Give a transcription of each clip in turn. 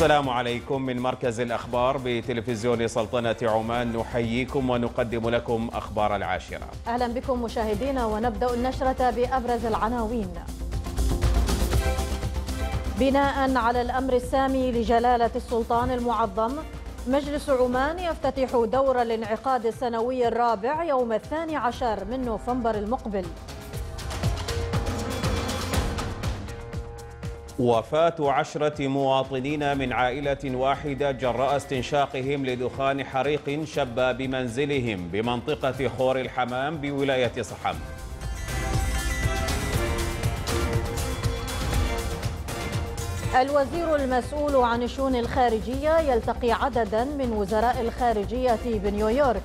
السلام عليكم من مركز الأخبار بتلفزيون سلطنة عمان نحييكم ونقدم لكم أخبار العاشرة أهلا بكم مشاهدينا ونبدأ النشرة بأبرز العناوين بناء على الأمر السامي لجلالة السلطان المعظم مجلس عمان يفتتح دور الانعقاد السنوي الرابع يوم الثاني عشر من نوفمبر المقبل وفاة عشرة مواطنين من عائلة واحدة جراء استنشاقهم لدخان حريق شب بمنزلهم بمنطقة خور الحمام بولاية صحم الوزير المسؤول عن الشؤون الخارجية يلتقي عددا من وزراء الخارجية بنيويورك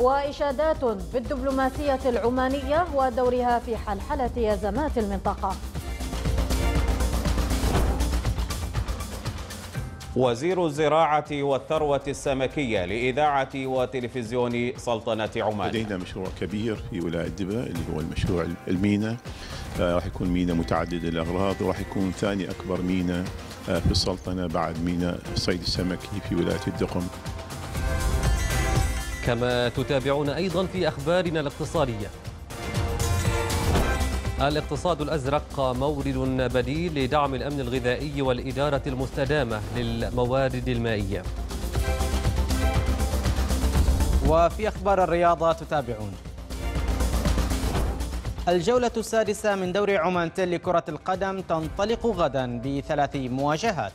وإشادات بالدبلوماسية العمانية ودورها في حلحلة أزمات المنطقة وزير الزراعة والثروة السمكية لإذاعة وتلفزيون سلطنة عمان لدينا مشروع كبير في ولاية دبا اللي هو المشروع المينا آه، راح يكون مينا متعدد الأغراض وراح يكون ثاني أكبر مينا آه، في السلطنة بعد مينا الصيد السمكي في ولاية الدقم كما تتابعون أيضا في أخبارنا الاقتصادية الاقتصاد الأزرق مورد بديل لدعم الأمن الغذائي والإدارة المستدامة للموارد المائية وفي أخبار الرياضة تتابعون الجولة السادسة من دوري عمان تل لكرة القدم تنطلق غدا بثلاث مواجهات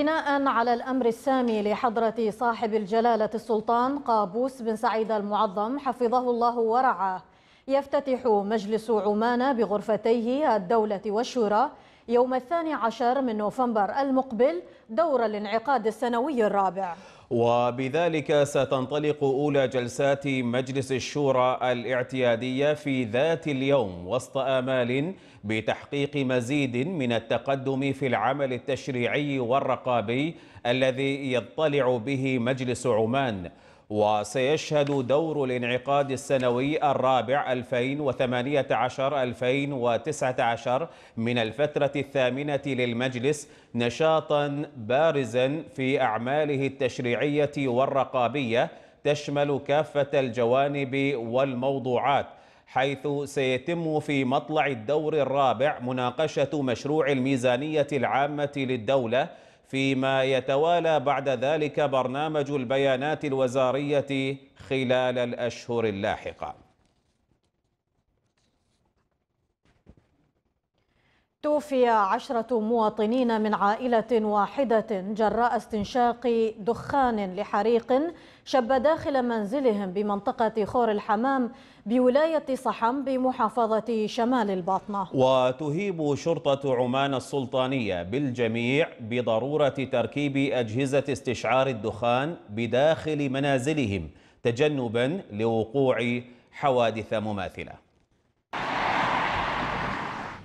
بناء على الأمر السامي لحضرة صاحب الجلالة السلطان قابوس بن سعيد المعظم حفظه الله ورعاه يفتتح مجلس عمان بغرفتيه الدولة والشورى يوم الثاني عشر من نوفمبر المقبل دور الانعقاد السنوي الرابع وبذلك ستنطلق أولى جلسات مجلس الشورى الاعتيادية في ذات اليوم وسط آمال بتحقيق مزيد من التقدم في العمل التشريعي والرقابي الذي يضطلع به مجلس عمان وسيشهد دور الانعقاد السنوي الرابع 2018-2019 من الفترة الثامنة للمجلس نشاطا بارزا في أعماله التشريعية والرقابية تشمل كافة الجوانب والموضوعات حيث سيتم في مطلع الدور الرابع مناقشة مشروع الميزانية العامة للدولة فيما يتوالى بعد ذلك برنامج البيانات الوزارية خلال الأشهر اللاحقة توفي عشرة مواطنين من عائلة واحدة جراء استنشاق دخان لحريق شب داخل منزلهم بمنطقة خور الحمام بولاية صحم بمحافظة شمال الباطنة وتهيب شرطة عمان السلطانية بالجميع بضرورة تركيب أجهزة استشعار الدخان بداخل منازلهم تجنبا لوقوع حوادث مماثلة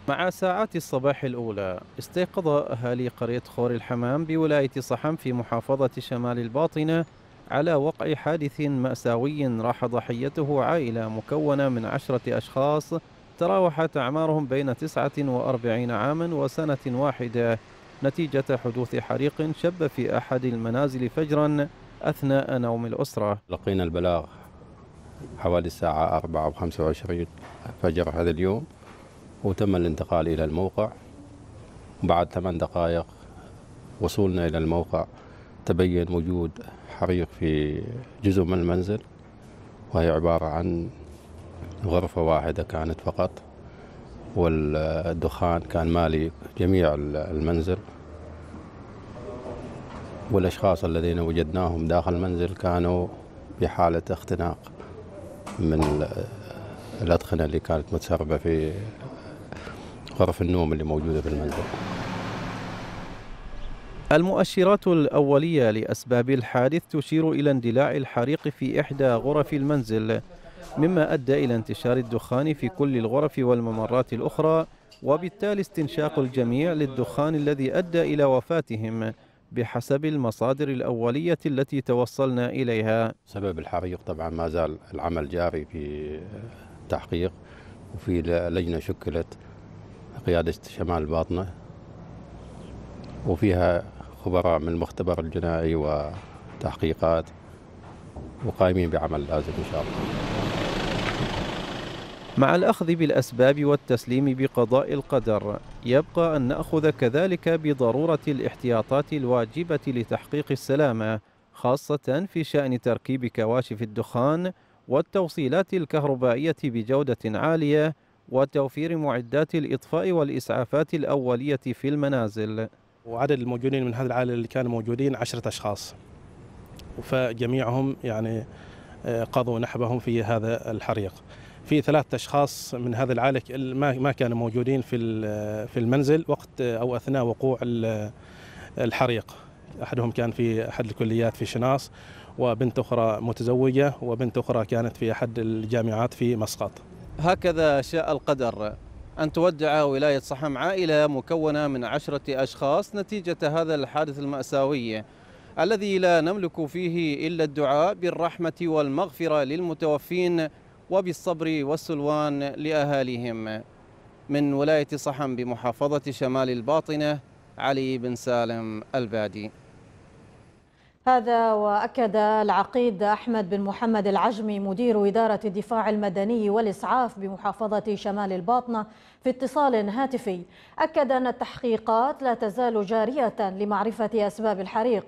مع ساعات الصباح الأولى استيقظ أهالي قرية خور الحمام بولاية صحم في محافظة شمال الباطنة على وقع حادث مأساوي راح ضحيته عائلة مكونة من عشرة أشخاص تراوحت أعمارهم بين تسعة وأربعين عاما وسنة واحدة نتيجة حدوث حريق شب في أحد المنازل فجرا أثناء نوم الأسرة لقينا البلاغ حوالي الساعة 4 وخمسة وعشرين فجر هذا اليوم وتم الانتقال إلى الموقع بعد ثمان دقائق وصولنا إلى الموقع تبين وجود حريق في جزء من المنزل وهي عبارة عن غرفة واحدة كانت فقط والدخان كان مالي جميع المنزل والأشخاص الذين وجدناهم داخل المنزل كانوا بحالة اختناق من الأدخنة اللي كانت متسربة في غرف النوم اللي موجودة في المنزل المؤشرات الأولية لأسباب الحادث تشير إلى اندلاع الحريق في إحدى غرف المنزل مما أدى إلى انتشار الدخان في كل الغرف والممرات الأخرى وبالتالي استنشاق الجميع للدخان الذي أدى إلى وفاتهم بحسب المصادر الأولية التي توصلنا إليها سبب الحريق طبعا ما زال العمل جاري في التحقيق وفي لجنة شكلت قيادة شمال الباطنة وفيها خبراء من المختبر الجنائي وتحقيقات وقائمين بعمل لازم إن شاء الله مع الأخذ بالأسباب والتسليم بقضاء القدر يبقى أن نأخذ كذلك بضرورة الاحتياطات الواجبة لتحقيق السلامة خاصة في شأن تركيب كواشف الدخان والتوصيلات الكهربائية بجودة عالية وتوفير معدات الإطفاء والإسعافات الأولية في المنازل وعدد الموجودين من هذه العائلة اللي كانوا موجودين عشرة أشخاص فجميعهم يعني آه، قضوا نحبهم في هذا الحريق في ثلاثة أشخاص من هذه العائلة ما كانوا موجودين في في المنزل وقت آه، أو أثناء وقوع الحريق أحدهم كان في أحد الكليات في شناص وبنت أخرى متزوجة وبنت أخرى كانت في أحد الجامعات في مسقط هكذا شاء القدر أن تودع ولاية صحم عائلة مكونة من عشرة أشخاص نتيجة هذا الحادث المأساوي الذي لا نملك فيه إلا الدعاء بالرحمة والمغفرة للمتوفين وبالصبر والسلوان لأهاليهم من ولاية صحم بمحافظة شمال الباطنة علي بن سالم البادي هذا وأكد العقيد أحمد بن محمد العجمي مدير إدارة الدفاع المدني والإسعاف بمحافظة شمال الباطنة في اتصال هاتفي أكد أن التحقيقات لا تزال جارية لمعرفة أسباب الحريق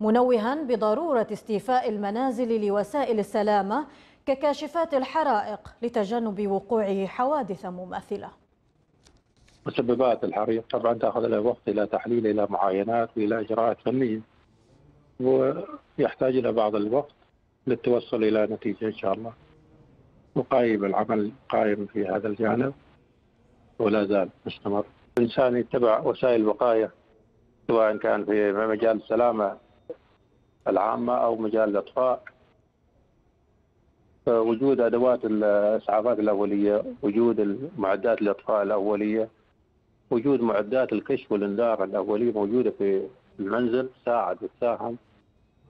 منوها بضرورة استيفاء المنازل لوسائل السلامة ككاشفات الحرائق لتجنب وقوع حوادث مماثلة مسببات الحريق طبعا تأخذ وقت إلى تحليل إلى معاينات وإلى إجراءات فنية ويحتاج إلى بعض الوقت للتوصل إلى نتيجة إن شاء الله وقايم العمل قائم في هذا الجانب ولا زال مستمر الإنسان يتبع وسائل الوقاية سواء كان في مجال السلامة العامة أو مجال الإطفاء وجود أدوات الإسعافات الأولية وجود معدات الإطفاء الأولية وجود معدات الكشف والإنذار الأولية موجودة في المنزل ساعد وتساهم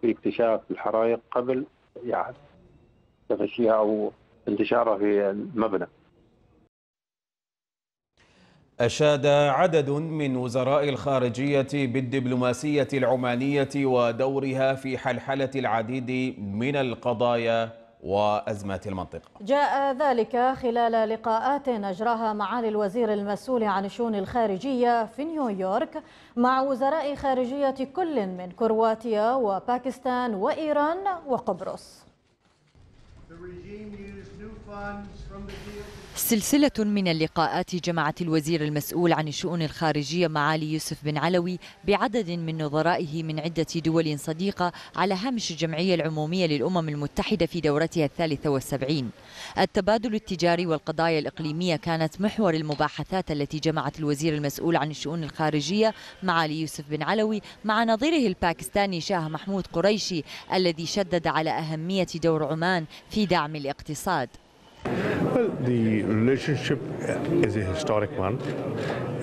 في اكتشاف الحرائق قبل يعني تفشيها أو انتشارها في المبنى أشاد عدد من وزراء الخارجية بالدبلوماسية العمانية ودورها في حلحلة العديد من القضايا وأزمة المنطقة جاء ذلك خلال لقاءات أجراها معالي الوزير المسؤول عن الشؤون الخارجية في نيويورك مع وزراء خارجية كل من كرواتيا وباكستان وإيران وقبرص. The regime used new funds from the سلسلة من اللقاءات جمعت الوزير المسؤول عن الشؤون الخارجية معالي يوسف بن علوي بعدد من نظرائه من عدة دول صديقة على هامش الجمعية العمومية للأمم المتحدة في دورتها الثالثة والسبعين التبادل التجاري والقضايا الإقليمية كانت محور المباحثات التي جمعت الوزير المسؤول عن الشؤون الخارجية معالي يوسف بن علوي مع نظيره الباكستاني شاه محمود قريشي الذي شدد على أهمية دور عمان في دعم الاقتصاد Well, the relationship is a historic one.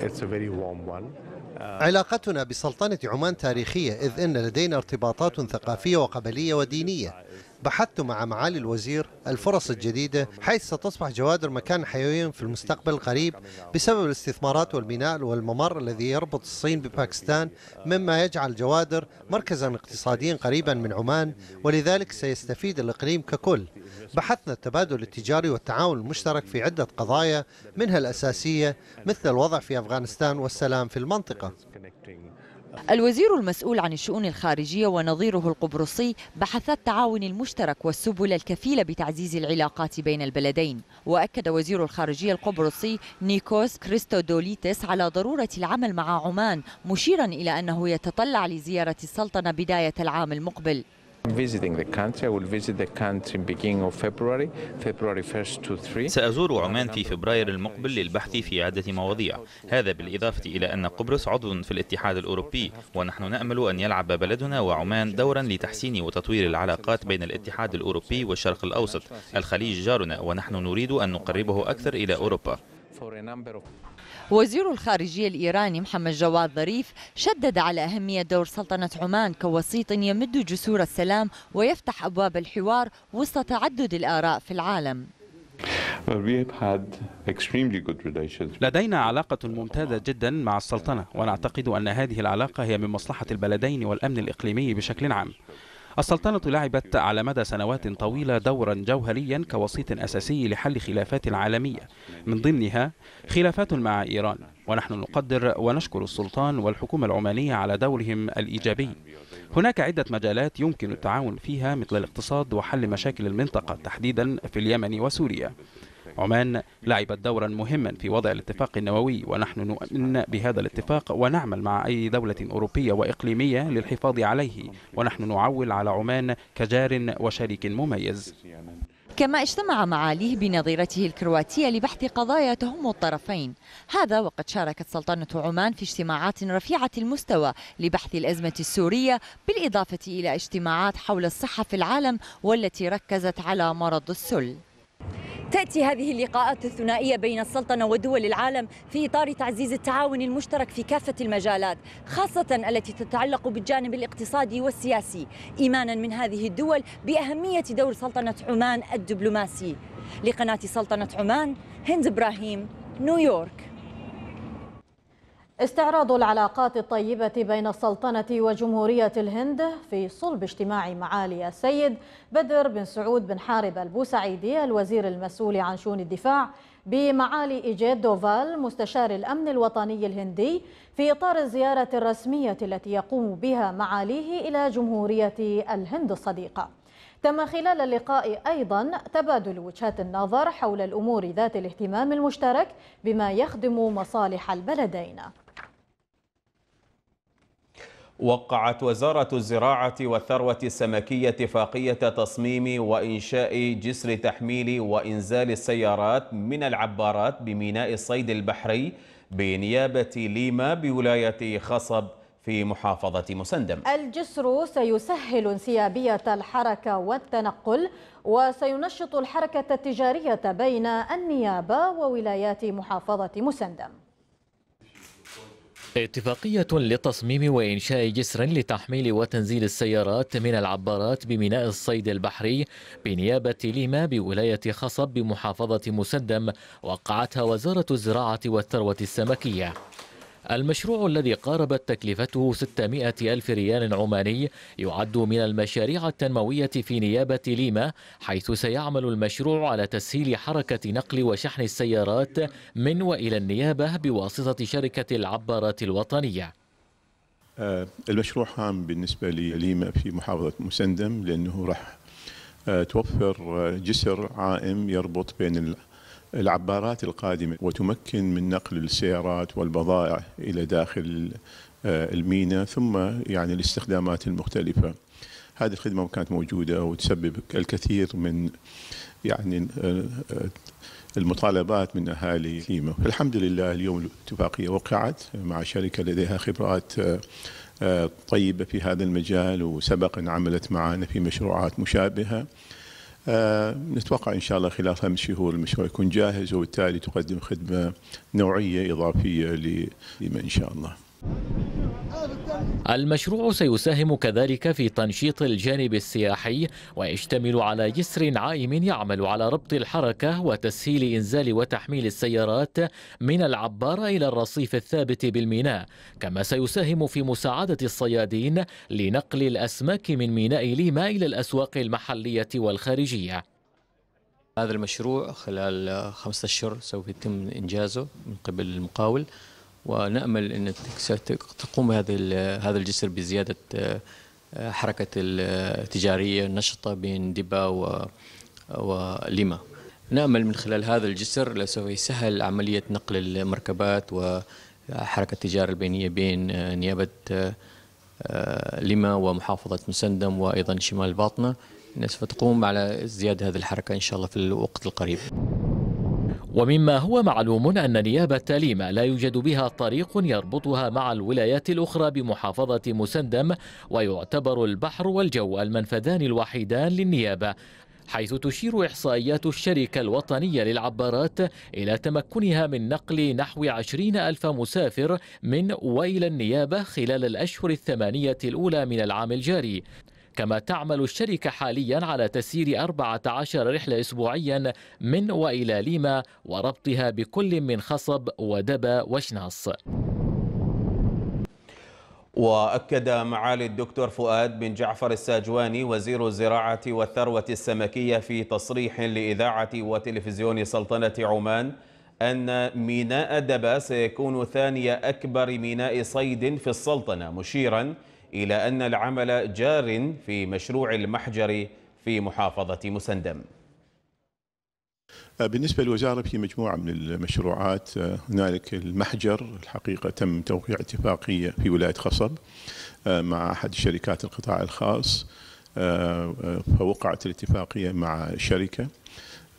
It's a very warm one. Uh, علاقتنا بسلطنة عمان تاريخية إذ أن لدينا ارتباطات ثقافية وقبلية ودينية بحثت مع معالي الوزير الفرص الجديدة حيث ستصبح جوادر مكان حيوي في المستقبل القريب بسبب الاستثمارات والبناء والممر الذي يربط الصين بباكستان مما يجعل جوادر مركزا اقتصاديا قريبا من عمان ولذلك سيستفيد الإقليم ككل بحثنا التبادل التجاري والتعاون المشترك في عدة قضايا منها الأساسية مثل الوضع في أفغانستان والسلام في المنطقة الوزير المسؤول عن الشؤون الخارجية ونظيره القبرصي بحثا التعاون المشترك والسبل الكفيلة بتعزيز العلاقات بين البلدين وأكد وزير الخارجية القبرصي نيكوس كريستودوليتس على ضرورة العمل مع عمان مشيرا إلى أنه يتطلع لزيارة السلطنة بداية العام المقبل سأزور عمان في فبراير المقبل للبحث في عدة مواضيع هذا بالإضافة إلى أن قبرص عضو في الاتحاد الأوروبي ونحن نأمل أن يلعب بلدنا وعمان دورا لتحسين وتطوير العلاقات بين الاتحاد الأوروبي والشرق الأوسط الخليج جارنا ونحن نريد أن نقربه أكثر إلى أوروبا وزير الخارجية الإيراني محمد جواد ظريف شدد على أهمية دور سلطنة عمان كوسيط يمد جسور السلام ويفتح أبواب الحوار وسط تعدد الآراء في العالم لدينا علاقة ممتازة جدا مع السلطنة ونعتقد أن هذه العلاقة هي من مصلحة البلدين والأمن الإقليمي بشكل عام السلطنة لعبت على مدى سنوات طويلة دورا جوهريا كوسيط أساسي لحل خلافات عالمية من ضمنها خلافات مع إيران ونحن نقدر ونشكر السلطان والحكومة العمانية على دورهم الإيجابي هناك عدة مجالات يمكن التعاون فيها مثل الاقتصاد وحل مشاكل المنطقة تحديدا في اليمن وسوريا عمان لعبت دورا مهما في وضع الاتفاق النووي ونحن نؤمن بهذا الاتفاق ونعمل مع أي دولة أوروبية وإقليمية للحفاظ عليه ونحن نعول على عمان كجار وشريك مميز كما اجتمع معاليه بنظيرته الكرواتية لبحث قضايا تهم الطرفين هذا وقد شاركت سلطنة عمان في اجتماعات رفيعة المستوى لبحث الأزمة السورية بالإضافة إلى اجتماعات حول الصحة في العالم والتي ركزت على مرض السل تأتي هذه اللقاءات الثنائية بين السلطنة ودول العالم في إطار تعزيز التعاون المشترك في كافة المجالات خاصة التي تتعلق بالجانب الاقتصادي والسياسي إيمانا من هذه الدول بأهمية دور سلطنة عمان الدبلوماسي لقناة سلطنة عمان هند إبراهيم نيويورك استعراض العلاقات الطيبة بين السلطنة وجمهورية الهند في صلب اجتماع معالي السيد بدر بن سعود بن حارب البوسعيدي الوزير المسؤول عن شؤون الدفاع بمعالي إيجيد دوفال مستشار الأمن الوطني الهندي في إطار الزيارة الرسمية التي يقوم بها معاليه إلى جمهورية الهند الصديقة تم خلال اللقاء أيضا تبادل وجهات النظر حول الأمور ذات الاهتمام المشترك بما يخدم مصالح البلدين وقعت وزارة الزراعة والثروة السمكية اتفاقية تصميم وإنشاء جسر تحميل وإنزال السيارات من العبارات بميناء الصيد البحري بنيابة ليما بولاية خصب في محافظة مسندم الجسر سيسهل انسيابية الحركة والتنقل وسينشط الحركة التجارية بين النيابة وولايات محافظة مسندم اتفاقية لتصميم وإنشاء جسر لتحميل وتنزيل السيارات من العبارات بميناء الصيد البحري بنيابة ليما بولاية خصب بمحافظة مسدم وقعتها وزارة الزراعة والثروة السمكية المشروع الذي قاربت تكلفته 600 ألف ريال عماني يعد من المشاريع التنموية في نيابة ليما حيث سيعمل المشروع على تسهيل حركة نقل وشحن السيارات من وإلى النيابة بواسطة شركة العبارات الوطنية آه، المشروع هام بالنسبة لليما في محافظة مسندم لأنه راح آه، توفر آه، جسر عائم يربط بين العبارات القادمة وتمكن من نقل السيارات والبضائع إلى داخل آه، الميناء ثم يعني الاستخدامات المختلفة هذه الخدمة كانت موجودة وتسبب الكثير من يعني آه، آه، المطالبات من أهالي كليمة الحمد لله اليوم الاتفاقية وقعت مع شركة لديها خبرات طيبة في هذا المجال وسبق أن عملت معنا في مشروعات مشابهة آه، نتوقع إن شاء الله خلال خمس شهور المشروع يكون جاهز وبالتالي تقدم خدمة نوعية إضافية لمن إن شاء الله المشروع سيساهم كذلك في تنشيط الجانب السياحي ويشتمل على جسر عائم يعمل على ربط الحركة وتسهيل إنزال وتحميل السيارات من العبارة إلى الرصيف الثابت بالميناء كما سيساهم في مساعدة الصيادين لنقل الأسماك من ميناء ليما إلى الأسواق المحلية والخارجية هذا المشروع خلال خمسة أشهر سوف يتم إنجازه من قبل المقاول ونامل ان ستقوم هذه هذا الجسر بزياده آه، حركه التجاريه النشطه بين دبا و نامل من خلال هذا الجسر سوف يسهل عمليه نقل المركبات وحركه آه، التجاره البينيه بين آه، نيابه لما ومحافظه مسندم وايضا شمال الباطنه. سوف تقوم على ازدياد هذه الحركه ان شاء الله في الوقت القريب ومما هو معلوم أن نيابة تليمة لا يوجد بها طريق يربطها مع الولايات الأخرى بمحافظة مسندم ويعتبر البحر والجو المنفذان الوحيدان للنيابة حيث تشير إحصائيات الشركة الوطنية للعبارات إلى تمكنها من نقل نحو عشرين ألف مسافر من وإلى النيابة خلال الأشهر الثمانية الأولى من العام الجاري كما تعمل الشركة حاليا على تسيير 14 رحلة أسبوعيا من وإلى ليما وربطها بكل من خصب ودبا وشناص وأكد معالي الدكتور فؤاد بن جعفر الساجواني وزير الزراعة والثروة السمكية في تصريح لإذاعة وتلفزيون سلطنة عمان أن ميناء دبا سيكون ثاني أكبر ميناء صيد في السلطنة مشيراً إلى أن العمل جار في مشروع المحجر في محافظة مسندم بالنسبة للوزارة في مجموعة من المشروعات آه، هنالك المحجر الحقيقة تم توقيع اتفاقية في ولاية خصب آه، مع أحد شركات القطاع الخاص آه، فوقعت الاتفاقية مع شركة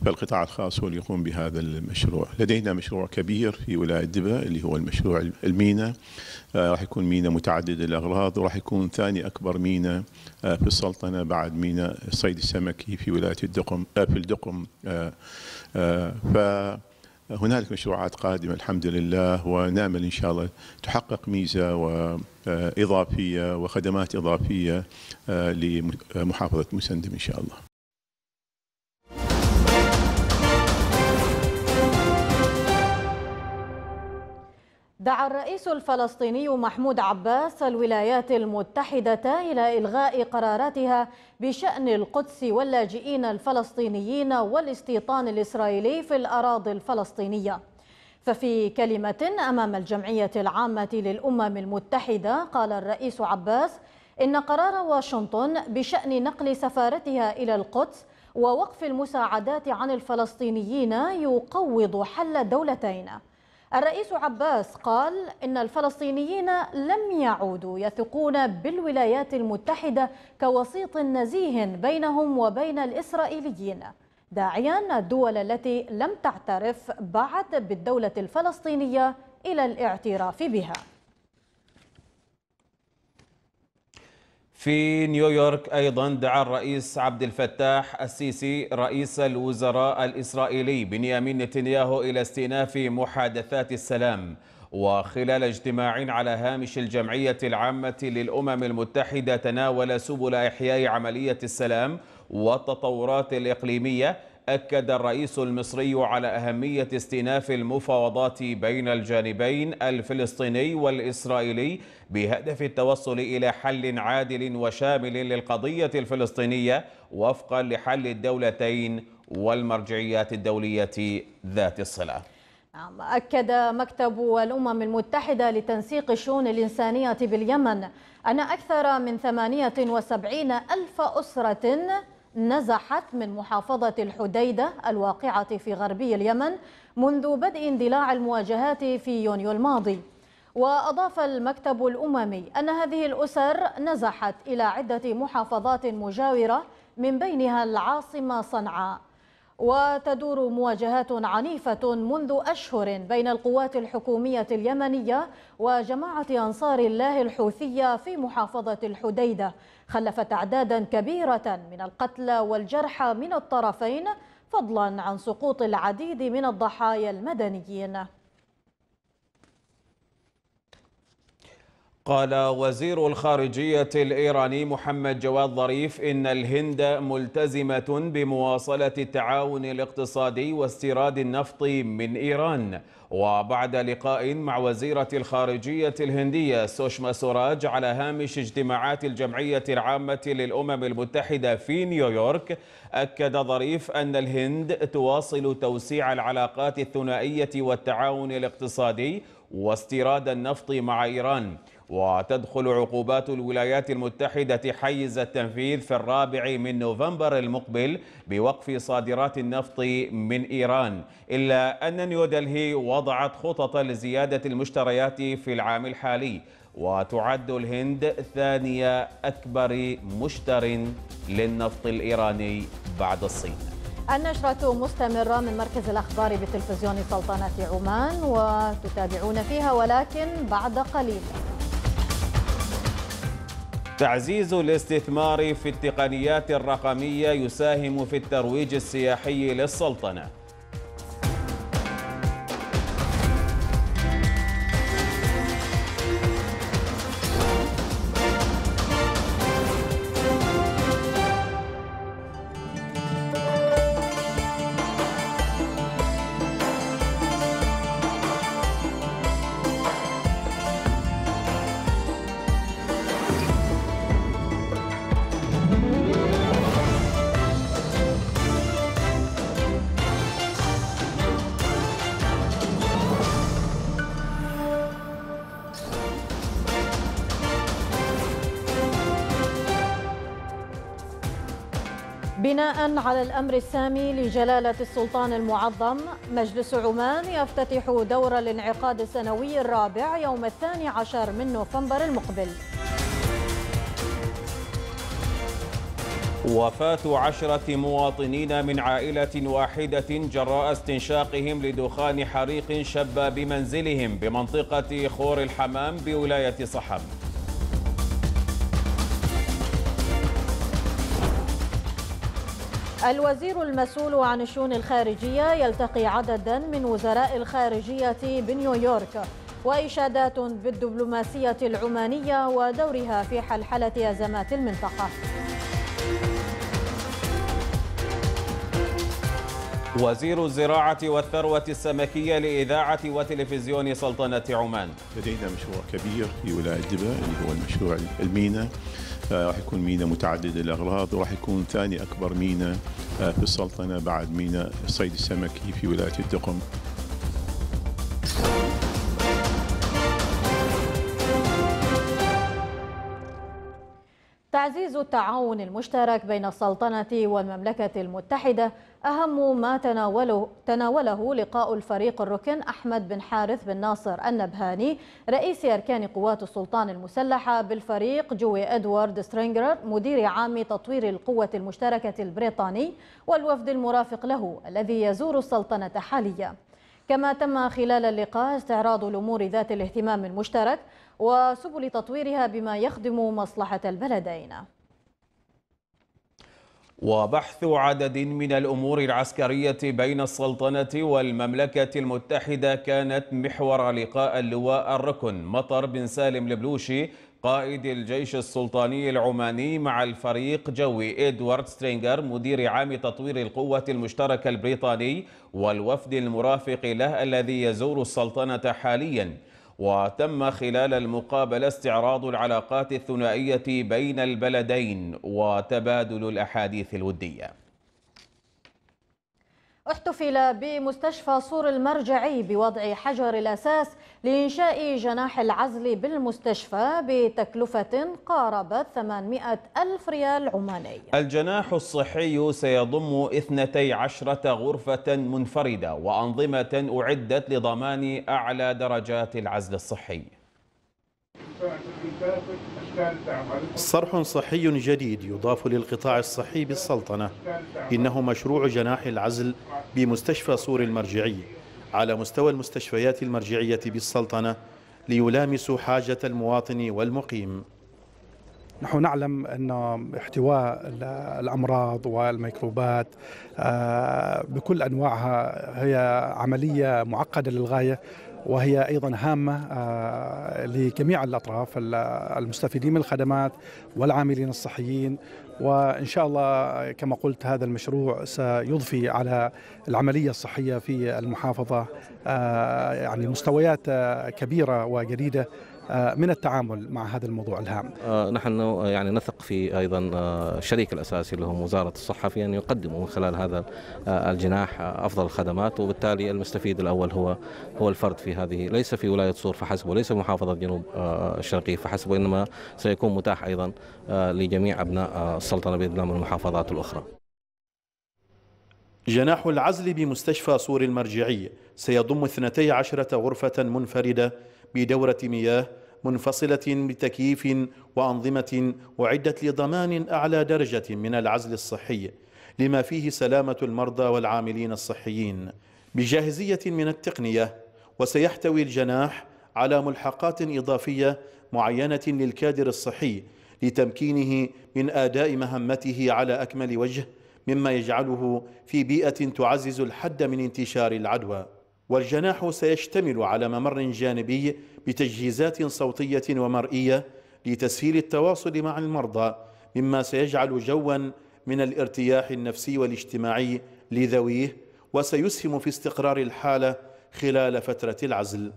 فالقطاع الخاص هو اللي يقوم بهذا المشروع لدينا مشروع كبير في ولاية دبا اللي هو المشروع المينا آه، راح يكون مينا متعدد الأغراض وراح يكون ثاني أكبر مينا آه، في السلطنة بعد مينا الصيد السمكي في ولاية الدقم آه، في الدقم ف مشروعات قادمة الحمد لله ونامل إن شاء الله تحقق ميزة وإضافية وخدمات إضافية لمحافظة مسندم إن شاء الله دعا الرئيس الفلسطيني محمود عباس الولايات المتحدة إلى إلغاء قراراتها بشأن القدس واللاجئين الفلسطينيين والاستيطان الإسرائيلي في الأراضي الفلسطينية ففي كلمة أمام الجمعية العامة للأمم المتحدة قال الرئيس عباس إن قرار واشنطن بشأن نقل سفارتها إلى القدس ووقف المساعدات عن الفلسطينيين يقوض حل دولتين الرئيس عباس قال إن الفلسطينيين لم يعودوا يثقون بالولايات المتحدة كوسيط نزيه بينهم وبين الإسرائيليين داعيا الدول التي لم تعترف بعد بالدولة الفلسطينية إلى الاعتراف بها في نيويورك أيضا دعا الرئيس عبد الفتاح السيسي رئيس الوزراء الإسرائيلي بنيامين نتنياهو إلى استئناف محادثات السلام وخلال اجتماع على هامش الجمعية العامة للأمم المتحدة تناول سبل إحياء عملية السلام والتطورات الإقليمية أكد الرئيس المصري على أهمية استئناف المفاوضات بين الجانبين الفلسطيني والإسرائيلي بهدف التوصل إلى حل عادل وشامل للقضية الفلسطينية وفقا لحل الدولتين والمرجعيات الدولية ذات الصلة نعم، أكد مكتب الأمم المتحدة لتنسيق الشؤون الإنسانية باليمن أن أكثر من 78 ألف أسرة نزحت من محافظة الحديدة الواقعة في غربي اليمن منذ بدء اندلاع المواجهات في يونيو الماضي وأضاف المكتب الأممي أن هذه الأسر نزحت إلى عدة محافظات مجاورة من بينها العاصمة صنعاء وتدور مواجهات عنيفة منذ أشهر بين القوات الحكومية اليمنية وجماعة أنصار الله الحوثية في محافظة الحديدة خلفت أعدادا كبيرة من القتلى والجرحى من الطرفين فضلا عن سقوط العديد من الضحايا المدنيين قال وزير الخارجية الإيراني محمد جواد ظريف إن الهند ملتزمة بمواصلة التعاون الاقتصادي واستيراد النفط من إيران وبعد لقاء مع وزيرة الخارجية الهندية سوشما سوراج على هامش اجتماعات الجمعية العامة للأمم المتحدة في نيويورك أكد ظريف أن الهند تواصل توسيع العلاقات الثنائية والتعاون الاقتصادي واستيراد النفط مع إيران وتدخل عقوبات الولايات المتحدة حيز التنفيذ في الرابع من نوفمبر المقبل بوقف صادرات النفط من إيران إلا أن نيودلهي وضعت خطط لزيادة المشتريات في العام الحالي وتعد الهند ثاني أكبر مشتر للنفط الإيراني بعد الصين النشرة مستمرة من مركز الأخبار بتلفزيون سلطنة عمان وتتابعون فيها ولكن بعد قليل تعزيز الاستثمار في التقنيات الرقمية يساهم في الترويج السياحي للسلطنة على الأمر السامي لجلالة السلطان المعظم مجلس عمان يفتتح دور الانعقاد السنوي الرابع يوم الثاني عشر من نوفمبر المقبل وفاة عشرة مواطنين من عائلة واحدة جراء استنشاقهم لدخان حريق شب بمنزلهم بمنطقة خور الحمام بولاية صحم الوزير المسؤول عن الشؤون الخارجية يلتقي عددا من وزراء الخارجية بنيويورك وإشادات بالدبلوماسية العمانية ودورها في حلحلة أزمات المنطقة وزير الزراعة والثروة السمكية لإذاعة وتلفزيون سلطنة عمان لدينا مشروع كبير في ولاية دبا اللي هو المشروع المينا آه، راح يكون ميناء متعدد الاغراض وراح يكون ثاني اكبر ميناء آه، في السلطنه بعد ميناء الصيد السمكي في ولايه الدقم تعزيز التعاون المشترك بين السلطنة والمملكة المتحدة أهم ما تناوله, تناوله لقاء الفريق الركن أحمد بن حارث بن ناصر النبهاني رئيس أركان قوات السلطان المسلحة بالفريق جوي إدوارد سترينجر مدير عام تطوير القوة المشتركة البريطاني والوفد المرافق له الذي يزور السلطنة حاليا كما تم خلال اللقاء استعراض الأمور ذات الاهتمام المشترك وسبل تطويرها بما يخدم مصلحة البلدين وبحث عدد من الأمور العسكرية بين السلطنة والمملكة المتحدة كانت محور لقاء اللواء الركن مطر بن سالم البلوشي قائد الجيش السلطاني العماني مع الفريق جوي إدوارد سترينجر مدير عام تطوير القوة المشتركة البريطاني والوفد المرافق له الذي يزور السلطنة حالياً وتم خلال المقابلة استعراض العلاقات الثنائية بين البلدين وتبادل الأحاديث الودية احتفل بمستشفى سور المرجعي بوضع حجر الأساس لإنشاء جناح العزل بالمستشفى بتكلفة قاربت 800 ألف ريال عماني الجناح الصحي سيضم 12 غرفة منفردة وأنظمة أعدت لضمان أعلى درجات العزل الصحي صرح صحي جديد يضاف للقطاع الصحي بالسلطنة إنه مشروع جناح العزل بمستشفى صور المرجعي على مستوى المستشفيات المرجعية بالسلطنة ليلامس حاجة المواطن والمقيم نحن نعلم أن احتواء الأمراض والميكروبات آه، بكل أنواعها هي عملية معقدة للغاية وهي ايضا هامه آه، لجميع الاطراف المستفيدين من الخدمات والعاملين الصحيين وان شاء الله كما قلت هذا المشروع سيضفي على العمليه الصحيه في المحافظه آه، يعني مستويات آه، كبيره وجديده آه، من التعامل مع هذا الموضوع الهام آه، نحن آه، يعني نثق في أيضا الشريك الأساسي اللي هو وزارة الصحة في أن يقدموا من خلال هذا الجناح أفضل الخدمات وبالتالي المستفيد الأول هو هو الفرد في هذه ليس في ولاية صور فحسب وليس محافظة جنوب الشرقية فحسب وإنما سيكون متاح أيضا لجميع أبناء السلطنة بإذن الله من المحافظات الأخرى جناح العزل بمستشفى صور المرجعي سيضم 12 غرفة منفردة بدورة مياه منفصلة بتكييف وأنظمة أعدت لضمان أعلى درجة من العزل الصحي لما فيه سلامة المرضى والعاملين الصحيين بجاهزية من التقنية وسيحتوي الجناح على ملحقات إضافية معينة للكادر الصحي لتمكينه من أداء مهمته على أكمل وجه مما يجعله في بيئة تعزز الحد من انتشار العدوى والجناح سيشتمل على ممر جانبي بتجهيزات صوتية ومرئية لتسهيل التواصل مع المرضى مما سيجعل جوا من الارتياح النفسي والاجتماعي لذويه وسيسهم في استقرار الحالة خلال فترة العزل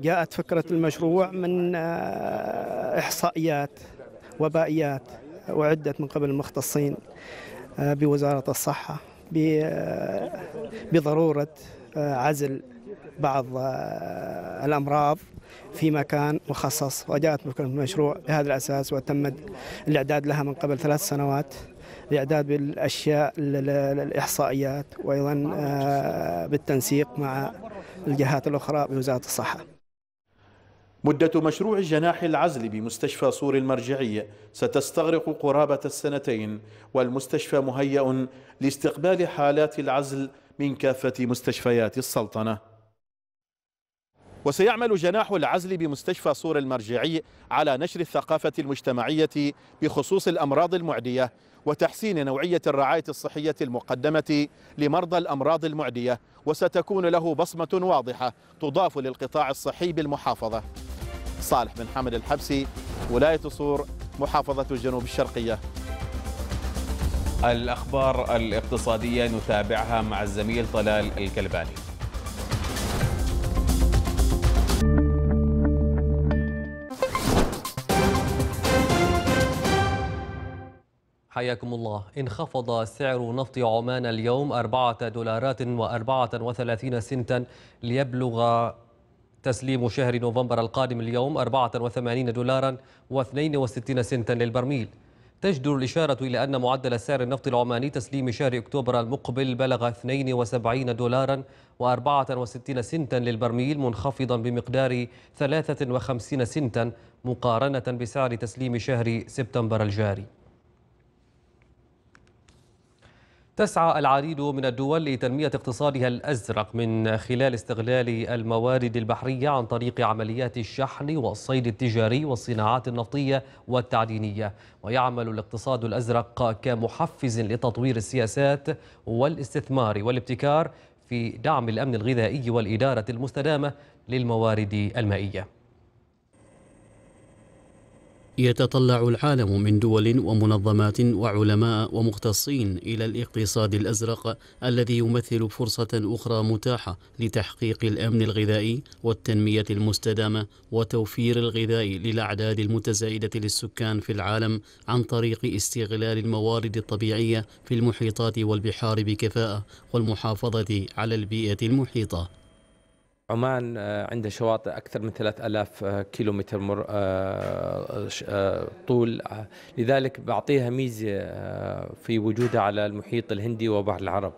جاءت فكرة المشروع من آه، إحصائيات وبائيات وعدت من قبل المختصين آه، بوزارة الصحة آه، بضرورة آه، عزل بعض آه، الأمراض في مكان مخصص وجاءت بكل المشروع بهذا الأساس وتم الإعداد لها من قبل ثلاث سنوات الإعداد بالأشياء الإحصائيات وأيضا آه، بالتنسيق مع الجهات الأخرى بوزارة الصحة مدة مشروع جناح العزل بمستشفى صور المرجعية ستستغرق قرابة السنتين والمستشفى مهيأ لاستقبال حالات العزل من كافة مستشفيات السلطنة وسيعمل جناح العزل بمستشفى صور المرجعي على نشر الثقافة المجتمعية بخصوص الأمراض المعدية وتحسين نوعية الرعاية الصحية المقدمة لمرضى الأمراض المعدية وستكون له بصمة واضحة تضاف للقطاع الصحي بالمحافظة صالح بن حمد الحبسي ولاية صور محافظة الجنوب الشرقية الأخبار الاقتصادية نتابعها مع الزميل طلال الكلباني حياكم الله انخفض سعر نفط عمان اليوم 4 دولارات و34 سنتا ليبلغ تسليم شهر نوفمبر القادم اليوم 84 دولارا و62 سنتا للبرميل تجدر الإشارة إلى أن معدل سعر النفط العماني تسليم شهر أكتوبر المقبل بلغ 72 دولارا و64 سنتا للبرميل منخفضا بمقدار 53 سنتا مقارنة بسعر تسليم شهر سبتمبر الجاري تسعى العديد من الدول لتنمية اقتصادها الأزرق من خلال استغلال الموارد البحرية عن طريق عمليات الشحن والصيد التجاري والصناعات النفطية والتعدينية ويعمل الاقتصاد الأزرق كمحفز لتطوير السياسات والاستثمار والابتكار في دعم الأمن الغذائي والإدارة المستدامة للموارد المائية يتطلع العالم من دول ومنظمات وعلماء ومختصين الى الاقتصاد الازرق الذي يمثل فرصه اخرى متاحه لتحقيق الامن الغذائي والتنميه المستدامه وتوفير الغذاء للاعداد المتزايده للسكان في العالم عن طريق استغلال الموارد الطبيعيه في المحيطات والبحار بكفاءه والمحافظه على البيئه المحيطه عمان آه، عنده شواطئ أكثر من 3000 آه، كيلومتر مر... آه، طول لذلك بعطيها ميزة في وجودها على المحيط الهندي وبحر العرب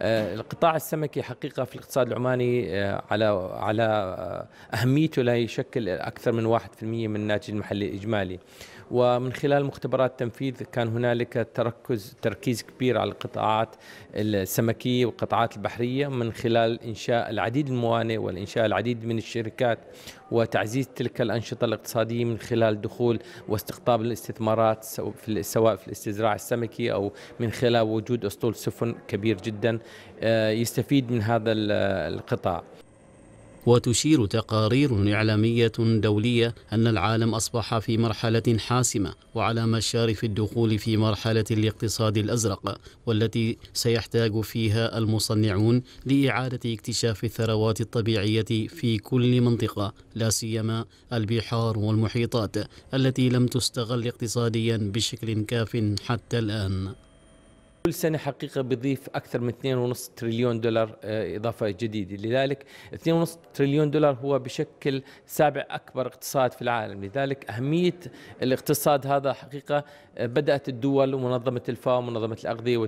القطاع السمكي حقيقة في الاقتصاد العماني على على أهميته لا يشكل أكثر من 1% من الناتج المحلي الإجمالي ومن خلال مختبرات التنفيذ كان هنالك تركز تركيز كبير على القطاعات السمكيه والقطاعات البحريه من خلال انشاء العديد الموانئ والانشاء العديد من الشركات وتعزيز تلك الانشطه الاقتصاديه من خلال دخول واستقطاب الاستثمارات سواء في الاستزراع السمكي او من خلال وجود اسطول سفن كبير جدا آه، يستفيد من هذا القطاع وتشير تقارير إعلامية دولية أن العالم أصبح في مرحلة حاسمة وعلى مشارف الدخول في مرحلة الاقتصاد الأزرق والتي سيحتاج فيها المصنعون لإعادة اكتشاف الثروات الطبيعية في كل منطقة لا سيما البحار والمحيطات التي لم تستغل اقتصاديا بشكل كاف حتى الآن كل سنة حقيقة بيضيف أكثر من 2.5 تريليون دولار آه، إضافة جديدة لذلك 2.5 تريليون دولار هو بشكل سابع أكبر اقتصاد في العالم لذلك أهمية الاقتصاد هذا حقيقة آه، بدأت الدول ومنظمة الفاو ومنظمة الأغذية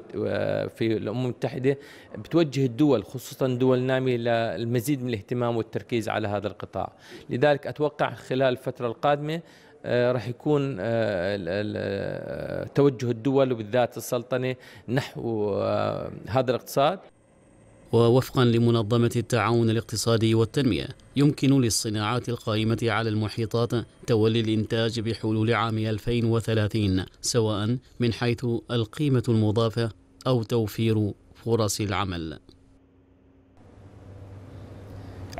في الأمم المتحدة بتوجه الدول خصوصا دول نامية للمزيد من الاهتمام والتركيز على هذا القطاع لذلك أتوقع خلال الفترة القادمة آه، راح يكون آه، آه، توجه الدول وبالذات السلطنه نحو هذا الاقتصاد ووفقا لمنظمة التعاون الاقتصادي والتنمية يمكن للصناعات القائمة على المحيطات تولي الإنتاج بحلول عام 2030 سواء من حيث القيمة المضافة أو توفير فرص العمل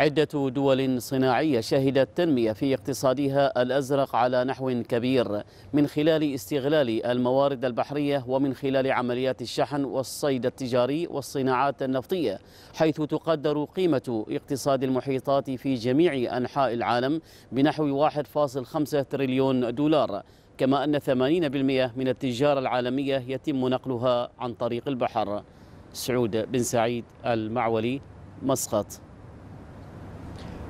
عدة دول صناعية شهدت تنمية في اقتصادها الأزرق على نحو كبير من خلال استغلال الموارد البحرية ومن خلال عمليات الشحن والصيد التجاري والصناعات النفطية حيث تقدر قيمة اقتصاد المحيطات في جميع أنحاء العالم بنحو 1.5 تريليون دولار كما أن 80% من التجارة العالمية يتم نقلها عن طريق البحر سعود بن سعيد المعولي مسقط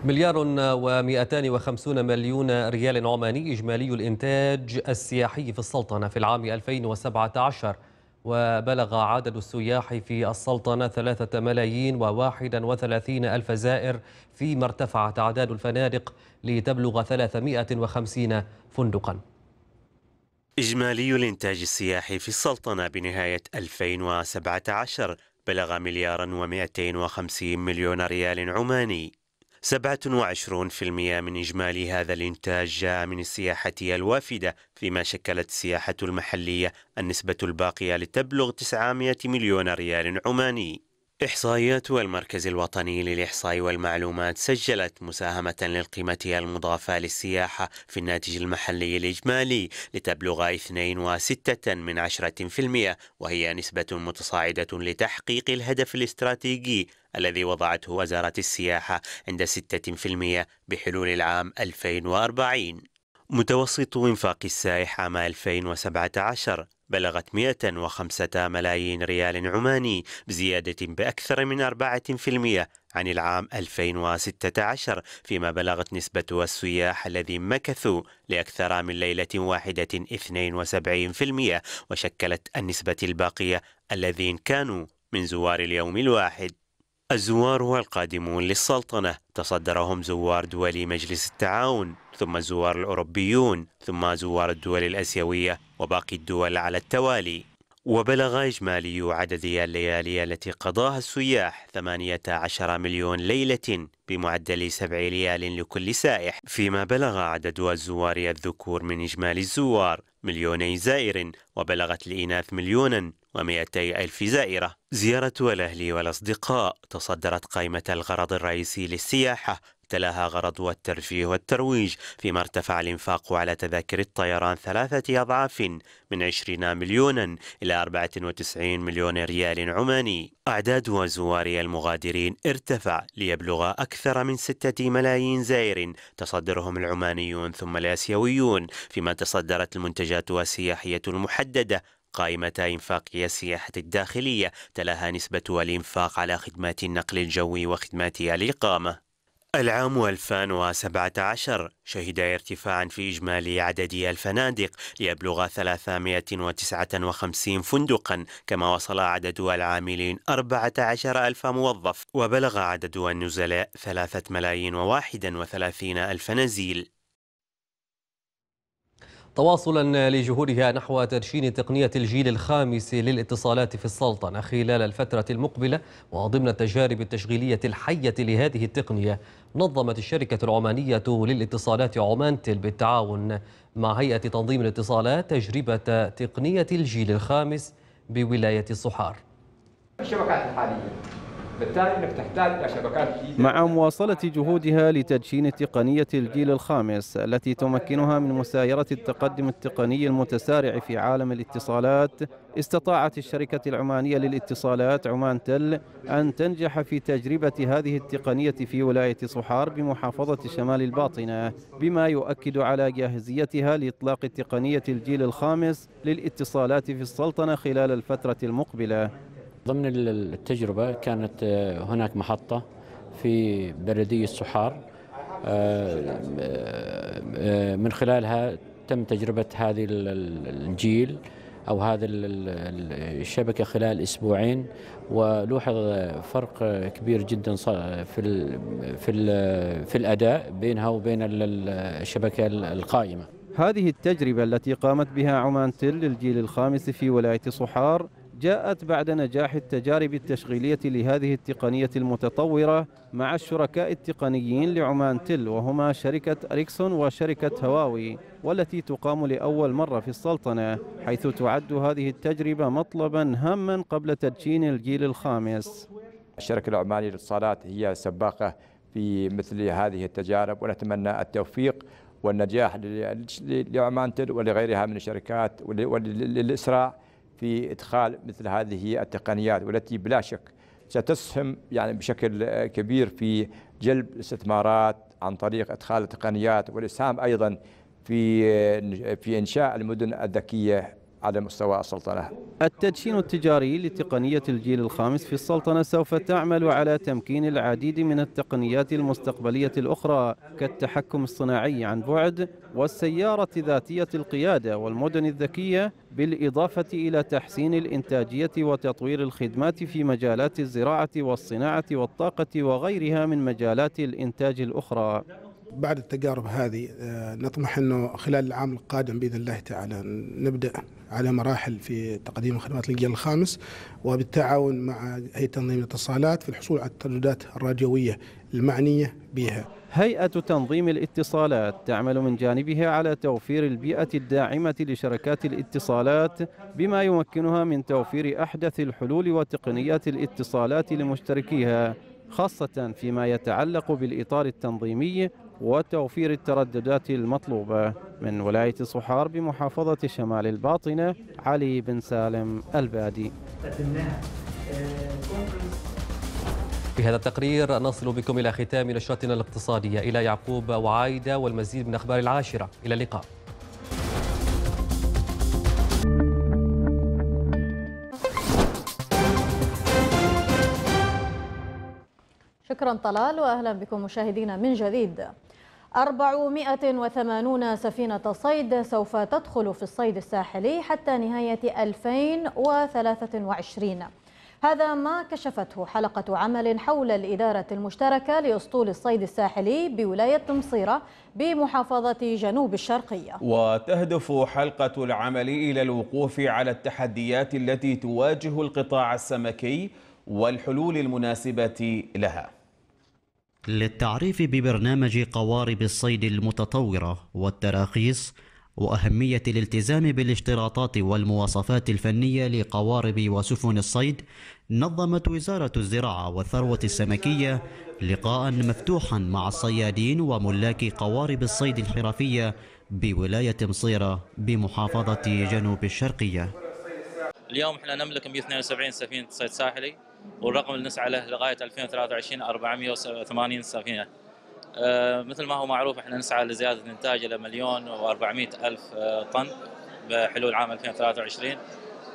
مليار و250 مليون ريال عماني إجمالي الإنتاج السياحي في السلطنة في العام 2017 وبلغ عدد السياح في السلطنة 3 ملايين و31 ألف زائر فيما ارتفعت أعداد الفنادق لتبلغ 350 فندقاً إجمالي الإنتاج السياحي في السلطنة بنهاية 2017 بلغ مليار و250 مليون ريال عماني 27% من إجمالي هذا الإنتاج جاء من السياحة الوافدة فيما شكلت السياحة المحلية النسبة الباقية لتبلغ 900 مليون ريال عماني إحصائيات المركز الوطني للإحصاء والمعلومات سجلت مساهمة للقيمة المضافة للسياحة في الناتج المحلي الإجمالي لتبلغ 2.6 من عشرة في المئة وهي نسبة متصاعدة لتحقيق الهدف الاستراتيجي الذي وضعته وزارة السياحة عند 6% بحلول العام 2040 متوسط إنفاق السائح عام 2017 بلغت 105 ملايين ريال عماني بزيادة بأكثر من 4% عن العام 2016 فيما بلغت نسبة السياح الذين مكثوا لأكثر من ليلة واحدة 72% وشكلت النسبة الباقية الذين كانوا من زوار اليوم الواحد الزوار والقادمون للسلطنة تصدرهم زوار دول مجلس التعاون ثم الزوار الأوروبيون ثم زوار الدول الأسيوية وباقي الدول على التوالي وبلغ إجمالي عدد الليالي التي قضاها السياح 18 مليون ليلة بمعدل 7 ليال لكل سائح فيما بلغ عدد الزوار الذكور من إجمالي الزوار مليوني زائر وبلغت الإناث مليونا ومئتي ألف زائرة زيارة الأهل والأصدقاء تصدرت قائمة الغرض الرئيسي للسياحة تلاها غرض الترفيه والترويج فيما ارتفع الانفاق على تذاكر الطيران ثلاثة أضعاف من 20 مليونا إلى 94 مليون ريال عماني أعداد وزوار المغادرين ارتفع ليبلغ أكثر من 6 ملايين زائر تصدرهم العمانيون ثم الآسيويون فيما تصدرت المنتجات السياحية المحددة قائمتا إنفاق السياحة الداخلية تلاها نسبة الإنفاق على خدمات النقل الجوي وخدمات الإقامة العام 2017 شهد ارتفاعا في إجمالي عدد الفنادق ليبلغ 359 فندقا كما وصل عدد العاملين 14 الف موظف وبلغ عدد النزلاء 3 ملايين وواحدا وثلاثين ألف نزيل تواصلا لجهودها نحو تدشين تقنية الجيل الخامس للاتصالات في السلطنة خلال الفترة المقبلة وضمن التجارب التشغيلية الحية لهذه التقنية نظمت الشركة العمانية للاتصالات عمان بالتعاون مع هيئة تنظيم الاتصالات تجربة تقنية الجيل الخامس بولاية الصحار الشبكات الحالية بالتالي انك تحتاج الى شبكات جديده مع مواصله جهودها لتدشين تقنيه الجيل الخامس التي تمكنها من مسايره التقدم التقني المتسارع في عالم الاتصالات استطاعت الشركه العمانيه للاتصالات عمان تل ان تنجح في تجربه هذه التقنيه في ولايه صحار بمحافظه شمال الباطنه بما يؤكد على جاهزيتها لاطلاق تقنيه الجيل الخامس للاتصالات في السلطنه خلال الفتره المقبله ضمن التجربة كانت آه، هناك محطة في بلدية صحار آه، آه، من خلالها تم تجربة هذه الجيل أو هذه الشبكة خلال أسبوعين ولوحظ فرق كبير جدا في في في الأداء بينها وبين الشبكة القائمة هذه التجربة التي قامت بها عمان تل للجيل الخامس في ولاية صحار جاءت بعد نجاح التجارب التشغيلية لهذه التقنية المتطورة مع الشركاء التقنيين لعمان تل وهما شركة أريكسون وشركة هواوي والتي تقام لأول مرة في السلطنة حيث تعد هذه التجربة مطلبا هاما قبل تدشين الجيل الخامس الشركة العمانية للاتصالات هي سباقة في مثل هذه التجارب ونتمنى التوفيق والنجاح لعمان تل ولغيرها من الشركات وللإسراع في إدخال مثل هذه التقنيات والتي بلا شك ستسهم يعني بشكل كبير في جلب الاستثمارات عن طريق إدخال التقنيات والإسهام أيضا في في إنشاء المدن الذكية على مستوى السلطنة التدشين التجاري لتقنية الجيل الخامس في السلطنة سوف تعمل على تمكين العديد من التقنيات المستقبلية الأخرى كالتحكم الصناعي عن بعد والسيارة ذاتية القيادة والمدن الذكية بالإضافة إلى تحسين الإنتاجية وتطوير الخدمات في مجالات الزراعة والصناعة والطاقة وغيرها من مجالات الإنتاج الأخرى بعد التجارب هذه آه، نطمح انه خلال العام القادم باذن الله تعالى نبدا على مراحل في تقديم خدمات للجيل الخامس وبالتعاون مع هيئه تنظيم الاتصالات في الحصول على الترددات الراديويه المعنيه بها. هيئة تنظيم الاتصالات تعمل من جانبها على توفير البيئة الداعمة لشركات الاتصالات بما يمكنها من توفير أحدث الحلول وتقنيات الاتصالات لمشتركيها خاصة فيما يتعلق بالإطار التنظيمي وتوفير الترددات المطلوبة من ولاية صحار بمحافظة شمال الباطنة علي بن سالم البادي بهذا التقرير نصل بكم إلى ختام نشرتنا الاقتصادية إلى يعقوب وعايدة والمزيد من أخبار العاشرة إلى اللقاء شكرا طلال وأهلا بكم مشاهدينا من جديد 480 سفينة صيد سوف تدخل في الصيد الساحلي حتى نهاية 2023 هذا ما كشفته حلقة عمل حول الإدارة المشتركة لأسطول الصيد الساحلي بولاية مصيرة بمحافظة جنوب الشرقية وتهدف حلقة العمل إلى الوقوف على التحديات التي تواجه القطاع السمكي والحلول المناسبة لها للتعريف ببرنامج قوارب الصيد المتطورة والتراخيص وأهمية الالتزام بالاشتراطات والمواصفات الفنية لقوارب وسفن الصيد نظمت وزارة الزراعة والثروة السمكية لقاء مفتوحا مع الصيادين وملاك قوارب الصيد الحرفية بولاية مصيرة بمحافظة جنوب الشرقية اليوم احنا نملك 172 سفينة صيد ساحلي والرقم اللي نسعى له لغايه 2023 480 سفينه. مثل ما هو معروف احنا نسعى لزياده الانتاج الى مليون و400 الف آه، طن بحلول عام 2023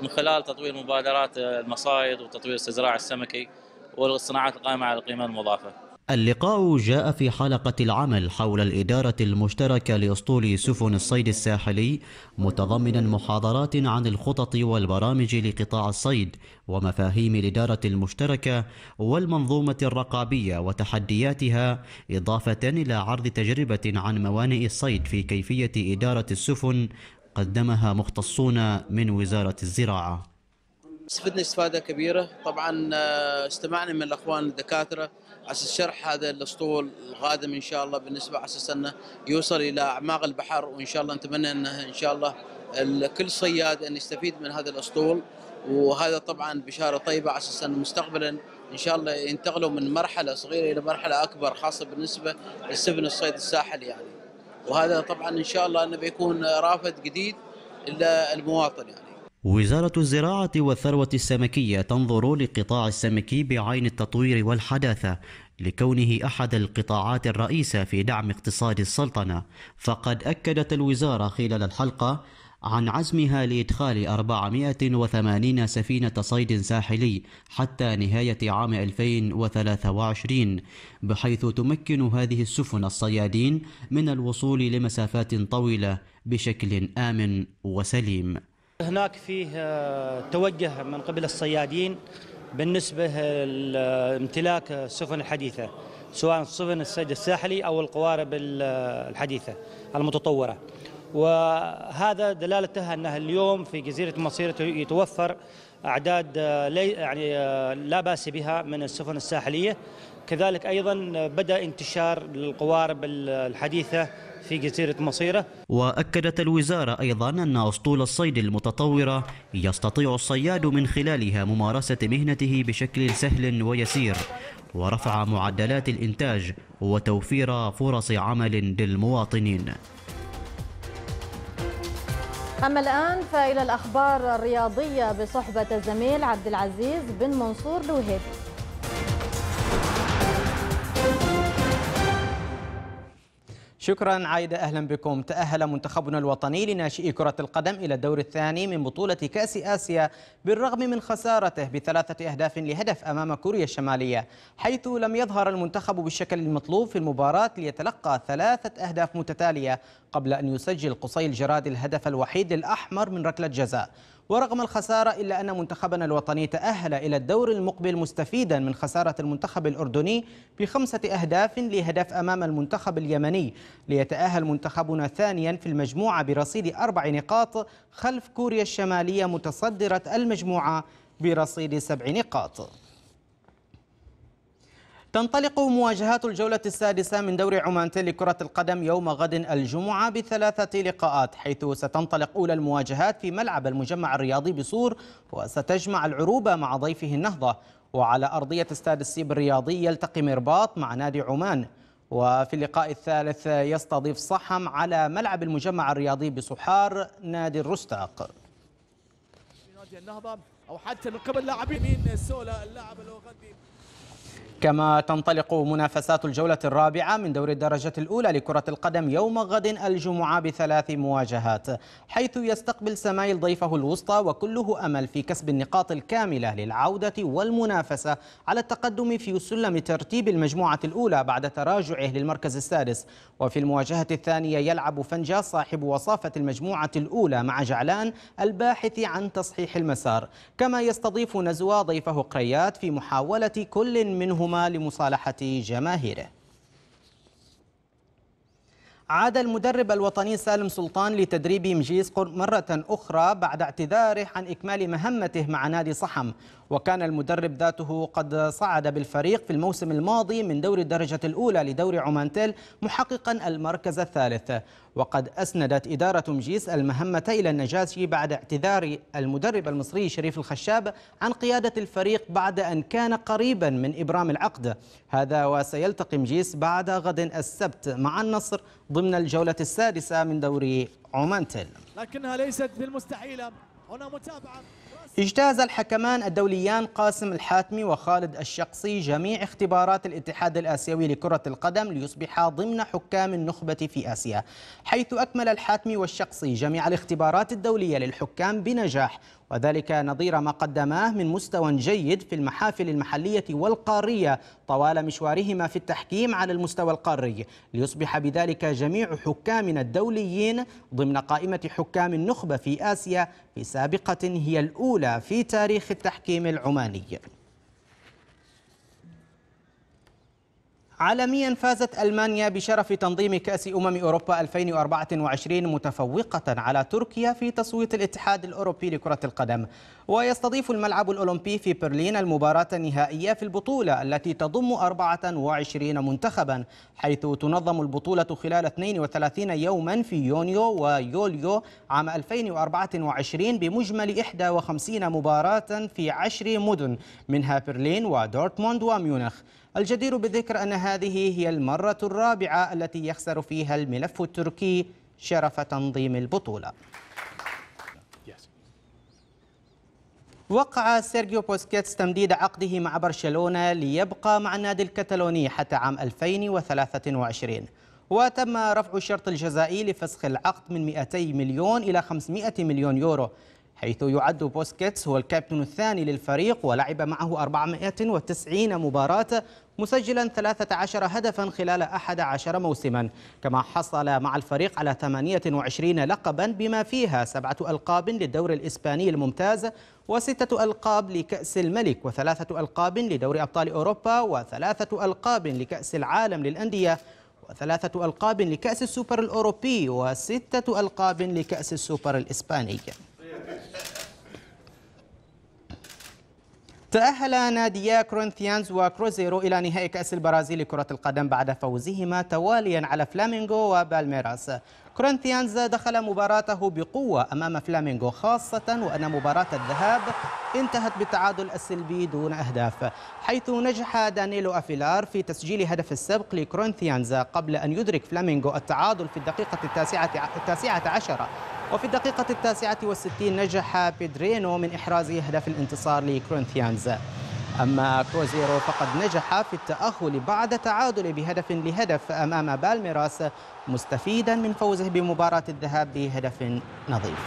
من خلال تطوير مبادرات آه، المصايد وتطوير الزراعه السمكي والصناعات القائمه على القيمه المضافه. اللقاء جاء في حلقة العمل حول الإدارة المشتركة لأسطول سفن الصيد الساحلي متضمنا محاضرات عن الخطط والبرامج لقطاع الصيد ومفاهيم الإدارة المشتركة والمنظومة الرقابية وتحدياتها إضافة إلى عرض تجربة عن موانئ الصيد في كيفية إدارة السفن قدمها مختصون من وزارة الزراعة استفدنا استفادة كبيرة طبعا آه، استمعنا من الأخوان الدكاترة اساس شرح هذا الاسطول القادم ان شاء الله بالنسبه على اساس انه يوصل الى اعماق البحر وان شاء الله نتمنى انه ان شاء الله كل صياد ان يستفيد من هذا الاسطول وهذا طبعا بشاره طيبه على اساس انه مستقبلا ان شاء الله ينتقلوا من مرحله صغيره الى مرحله اكبر خاصه بالنسبه لسفن الصيد الساحلي يعني وهذا طبعا ان شاء الله انه بيكون رافد جديد للمواطن يعني وزارة الزراعة والثروة السمكية تنظر لقطاع السمكي بعين التطوير والحداثة لكونه أحد القطاعات الرئيسة في دعم اقتصاد السلطنة فقد أكدت الوزارة خلال الحلقة عن عزمها لإدخال 480 سفينة صيد ساحلي حتى نهاية عام 2023 بحيث تمكن هذه السفن الصيادين من الوصول لمسافات طويلة بشكل آمن وسليم هناك فيه آه، توجه من قبل الصيادين بالنسبة لامتلاك السفن الحديثة سواء سفن السد الساحلي أو القوارب آه، الحديثة المتطورة وهذا دلالتها أنها اليوم في جزيرة مصير يتوفر أعداد آه، يعني لا بأس بها من السفن الساحلية كذلك أيضا بدأ انتشار القوارب الحديثة في جزيرة مصيرة وأكدت الوزارة أيضا أن أسطول الصيد المتطورة يستطيع الصياد من خلالها ممارسة مهنته بشكل سهل ويسير ورفع معدلات الإنتاج وتوفير فرص عمل للمواطنين أما الآن فإلى الأخبار الرياضية بصحبة الزميل عبد العزيز بن منصور لوهيب شكرا عايدة أهلا بكم تأهل منتخبنا الوطني لناشئي كرة القدم إلى الدور الثاني من بطولة كأس آسيا بالرغم من خسارته بثلاثة أهداف لهدف أمام كوريا الشمالية حيث لم يظهر المنتخب بالشكل المطلوب في المباراة ليتلقى ثلاثة أهداف متتالية قبل أن يسجل قصي الجراد الهدف الوحيد الأحمر من ركلة جزاء ورغم الخسارة إلا أن منتخبنا الوطني تأهل إلى الدور المقبل مستفيدا من خسارة المنتخب الأردني بخمسة أهداف لهدف أمام المنتخب اليمني ليتأهل منتخبنا ثانيا في المجموعة برصيد أربع نقاط خلف كوريا الشمالية متصدرة المجموعة برصيد سبع نقاط تنطلق مواجهات الجولة السادسة من دوري عمان لكرة القدم يوم غد الجمعة بثلاثة لقاءات حيث ستنطلق أولى المواجهات في ملعب المجمع الرياضي بصور وستجمع العروبة مع ضيفه النهضة وعلى أرضية استاد السيب الرياضي يلتقي مرباط مع نادي عمان وفي اللقاء الثالث يستضيف صحم على ملعب المجمع الرياضي بصحار نادي الرستاق نادي النهضة أو حتى من قبل لاعبين سولا اللاعب الأوغندي كما تنطلق منافسات الجولة الرابعة من دور الدرجة الأولى لكرة القدم يوم غد الجمعة بثلاث مواجهات حيث يستقبل سمايل ضيفه الوسطى وكله أمل في كسب النقاط الكاملة للعودة والمنافسة على التقدم في سلم ترتيب المجموعة الأولى بعد تراجعه للمركز السادس وفي المواجهة الثانية يلعب فنجا صاحب وصافة المجموعة الأولى مع جعلان الباحث عن تصحيح المسار كما يستضيف نزوى ضيفه قريات في محاولة كل منهم بينهما لمصالحة جماهيره عاد المدرب الوطني سالم سلطان لتدريب مجيس مرة أخرى بعد اعتذاره عن إكمال مهمته مع نادي صحم وكان المدرب ذاته قد صعد بالفريق في الموسم الماضي من دوري الدرجة الأولى لدوري عمان محققا المركز الثالث وقد أسندت إدارة مجيس المهمة إلى النجاشي بعد اعتذار المدرب المصري شريف الخشاب عن قيادة الفريق بعد أن كان قريبا من إبرام العقد هذا وسيلتقي مجيس بعد غد السبت مع النصر ضمن الجولة السادسة من دوري عمان لكنها ليست بالمستحيلة هنا متابعة اجتاز الحكمان الدوليان قاسم الحاتمي وخالد الشقصي جميع اختبارات الاتحاد الآسيوي لكرة القدم ليصبحا ضمن حكام النخبة في آسيا حيث أكمل الحاتمي والشقصي جميع الاختبارات الدولية للحكام بنجاح وذلك نظير ما قدماه من مستوى جيد في المحافل المحلية والقارية طوال مشوارهما في التحكيم على المستوى القاري ليصبح بذلك جميع حكامنا الدوليين ضمن قائمة حكام النخبة في آسيا في سابقة هي الأولى في تاريخ التحكيم العماني عالميا فازت ألمانيا بشرف تنظيم كأس أمم أوروبا 2024 متفوقة على تركيا في تصويت الاتحاد الأوروبي لكرة القدم ويستضيف الملعب الأولمبي في برلين المباراة النهائية في البطولة التي تضم 24 منتخبا حيث تنظم البطولة خلال 32 يوما في يونيو ويوليو عام 2024 بمجمل 51 مباراة في 10 مدن منها برلين ودورتموند وميونخ الجدير بالذكر أن هذه هي المرة الرابعة التي يخسر فيها الملف التركي شرف تنظيم البطولة وقع سيرجيو بوسكيتس تمديد عقده مع برشلونة ليبقى مع النادي الكتالوني حتى عام 2023 وتم رفع الشرط الجزائي لفسخ العقد من 200 مليون إلى 500 مليون يورو حيث يعد بوسكيتس هو الكابتن الثاني للفريق ولعب معه 490 مباراة مسجلا 13 هدفا خلال 11 موسما كما حصل مع الفريق على 28 لقبا بما فيها سبعة ألقاب للدور الإسباني الممتاز وستة ألقاب لكأس الملك وثلاثة ألقاب لدور أبطال أوروبا وثلاثة ألقاب لكأس العالم للأندية وثلاثة ألقاب لكأس السوبر الأوروبي وستة ألقاب لكأس السوبر الإسباني تأهل ناديا كورنثيانز وكروزيرو إلى نهائي كأس البرازيل لكرة القدم بعد فوزهما تواليا على فلامينغو وبالميراس كورنثيانز دخل مباراته بقوة أمام فلامينغو خاصة وأن مباراة الذهاب انتهت بالتعادل السلبي دون أهداف حيث نجح دانيلو أفيلار في تسجيل هدف السبق لكورنثيانز قبل أن يدرك فلامينغو التعادل في الدقيقة التاسعة, التاسعة عشرة وفي الدقيقة التاسعة والستين نجح بيدرينو من إحراز هدف الانتصار لكرونثيانز أما كروزيرو فقد نجح في التأهل بعد تعادل بهدف لهدف أمام بالميراس مستفيدا من فوزه بمباراة الذهاب بهدف نظيف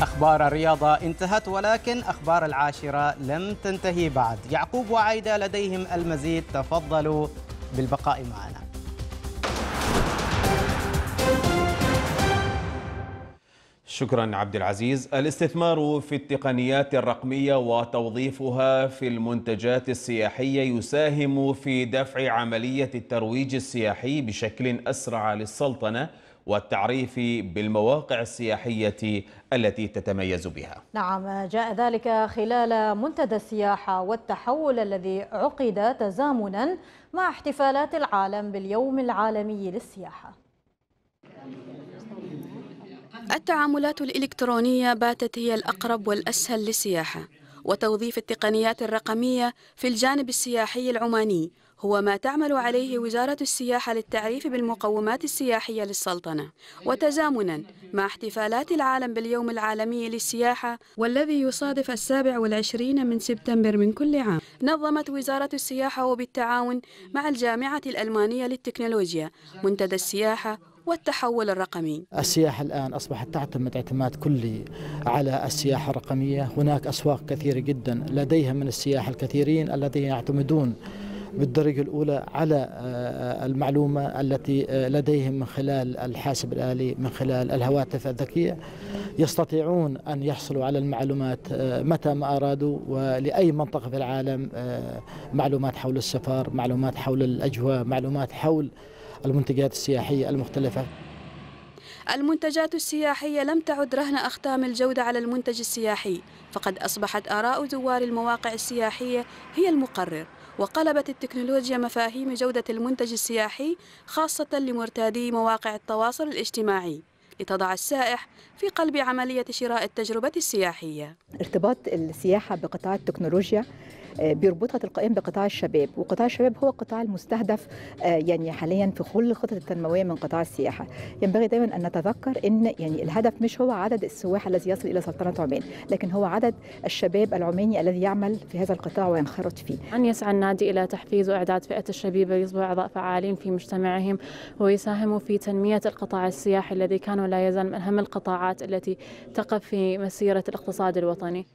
أخبار الرياضة انتهت ولكن أخبار العاشرة لم تنتهي بعد يعقوب وعيدة لديهم المزيد تفضلوا بالبقاء معنا شكرا عبد العزيز الاستثمار في التقنيات الرقمية وتوظيفها في المنتجات السياحية يساهم في دفع عملية الترويج السياحي بشكل أسرع للسلطنة والتعريف بالمواقع السياحية التي تتميز بها نعم جاء ذلك خلال منتدى السياحة والتحول الذي عقد تزامنا مع احتفالات العالم باليوم العالمي للسياحة التعاملات الإلكترونية باتت هي الأقرب والأسهل للسياحة وتوظيف التقنيات الرقمية في الجانب السياحي العماني هو ما تعمل عليه وزارة السياحة للتعريف بالمقومات السياحية للسلطنة وتزامنا مع احتفالات العالم باليوم العالمي للسياحة والذي يصادف السابع والعشرين من سبتمبر من كل عام نظمت وزارة السياحة وبالتعاون مع الجامعة الألمانية للتكنولوجيا منتدى السياحة والتحول الرقمي السياحة الآن أصبحت تعتمد اعتماد كلي على السياحة الرقمية هناك أسواق كثيرة جدا لديها من السياحة الكثيرين الذين يعتمدون بالدرجة الأولى على آه، آه، المعلومة التي آه، لديهم من خلال الحاسب الآلي من خلال الهواتف الذكية يستطيعون أن يحصلوا على المعلومات متى ما أرادوا ولأي منطقة في العالم معلومات حول السفر معلومات حول الأجواء معلومات حول المنتجات السياحية المختلفة المنتجات السياحية لم تعد رهن أختام الجودة على المنتج السياحي فقد أصبحت آراء زوار المواقع السياحية هي المقرر وقلبت التكنولوجيا مفاهيم جودة المنتج السياحي خاصة لمرتادي مواقع التواصل الاجتماعي لتضع السائح في قلب عملية شراء التجربة السياحية ارتباط السياحة بقطاع التكنولوجيا بيربطها تلقائيا بقطاع الشباب وقطاع الشباب هو القطاع المستهدف آه، يعني حاليا في كل الخطط التنمويه من قطاع السياحه ينبغي دايما ان نتذكر ان يعني الهدف مش هو عدد السواح الذي يصل الى سلطنه عمان لكن هو عدد الشباب العماني الذي يعمل في هذا القطاع وينخرط فيه أن يسعى النادي إلى تحفيز وإعداد فئة الشبيبة ليصبحوا أعضاء فعالين في مجتمعهم ويساهموا في تنمية القطاع السياحي الذي كان ولا يزال من أهم القطاعات التي تقف في مسيرة الاقتصاد الوطني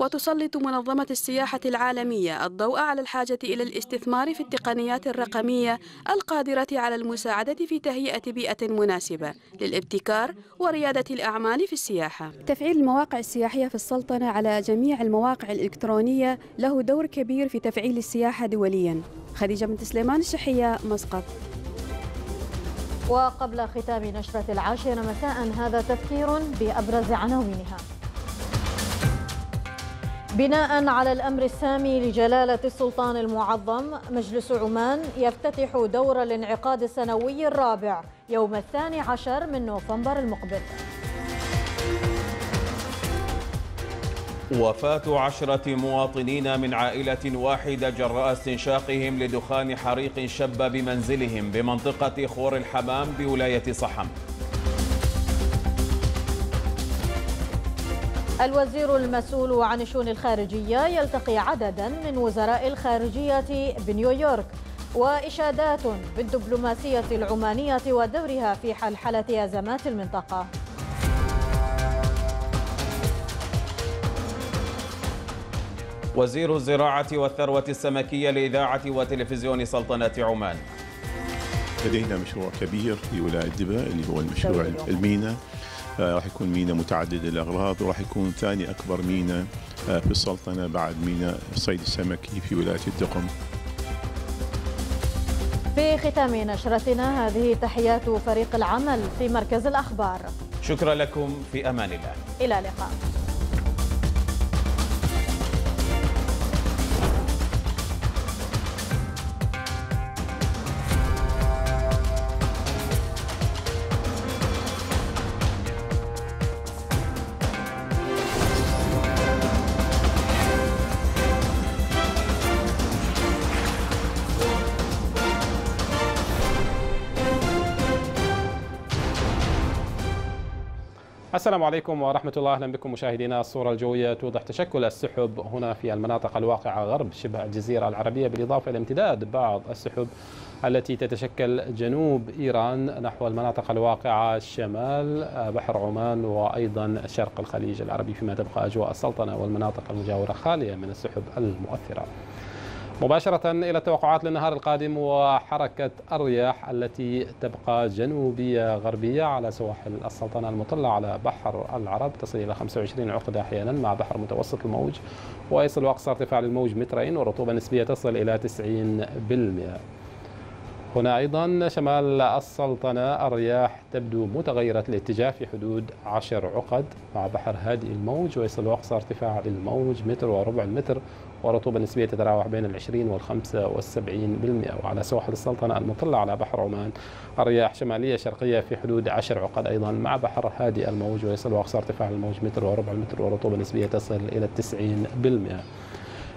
وتسلط منظمة السياحة العالمية الضوء على الحاجة إلى الاستثمار في التقنيات الرقمية القادرة على المساعدة في تهيئة بيئة مناسبة للابتكار وريادة الأعمال في السياحة تفعيل المواقع السياحية في السلطنة على جميع المواقع الإلكترونية له دور كبير في تفعيل السياحة دوليا خديجة بنت سليمان الشحية مسقط وقبل ختام نشرة العاشرة مساء هذا تذكير بأبرز عناوينها بناء على الأمر السامي لجلالة السلطان المعظم مجلس عمان يفتتح دور الانعقاد السنوي الرابع يوم الثاني عشر من نوفمبر المقبل وفاة عشرة مواطنين من عائلة واحدة جراء استنشاقهم لدخان حريق شب بمنزلهم بمنطقة خور الحمام بولاية صحم الوزير المسؤول عن الشؤون الخارجية يلتقي عددا من وزراء الخارجية بنيويورك وإشادات بالدبلوماسية العمانية ودورها في حلحلة أزمات المنطقة وزير الزراعة والثروة السمكية لإذاعة وتلفزيون سلطنة عمان لدينا مشروع كبير في ولاية دبا اللي هو المشروع المينا آه، راح يكون ميناء متعدد الاغراض وراح يكون ثاني اكبر ميناء آه، في السلطنه بعد ميناء الصيد السمكي في ولايه الدقم. في ختام نشرتنا هذه تحيات فريق العمل في مركز الاخبار. شكرا لكم في امان الله. الى اللقاء. السلام عليكم ورحمة الله أهلا بكم مشاهدينا الصورة الجوية توضح تشكل السحب هنا في المناطق الواقعة غرب شبه الجزيرة العربية بالإضافة إلى امتداد بعض السحب التي تتشكل جنوب إيران نحو المناطق الواقعة شمال بحر عمان وأيضا شرق الخليج العربي فيما تبقى أجواء السلطنة والمناطق المجاورة خالية من السحب المؤثرة مباشرة إلى التوقعات للنهار القادم وحركة الرياح التي تبقى جنوبية غربية على سواحل السلطنة المطلة على بحر العرب تصل إلى 25 عقدة أحيانا مع بحر متوسط الموج ويصل أقصى ارتفاع للموج مترين ورطوبة نسبية تصل إلى 90% هنا أيضا شمال السلطنة الرياح تبدو متغيرة الاتجاه في حدود 10 عقد مع بحر هادئ الموج ويصل أقصى ارتفاع الموج متر وربع المتر ورطوبة نسبية تتراوح بين العشرين والخمسة والسبعين بالمئة وعلى سواحل السلطنة المطلة على بحر عمان الرياح شمالية شرقية في حدود عشر عقد أيضا مع بحر هادئ الموج ويصل أقصى ارتفاع الموج متر وربع المتر ورطوبة نسبية تصل إلى التسعين بالمئة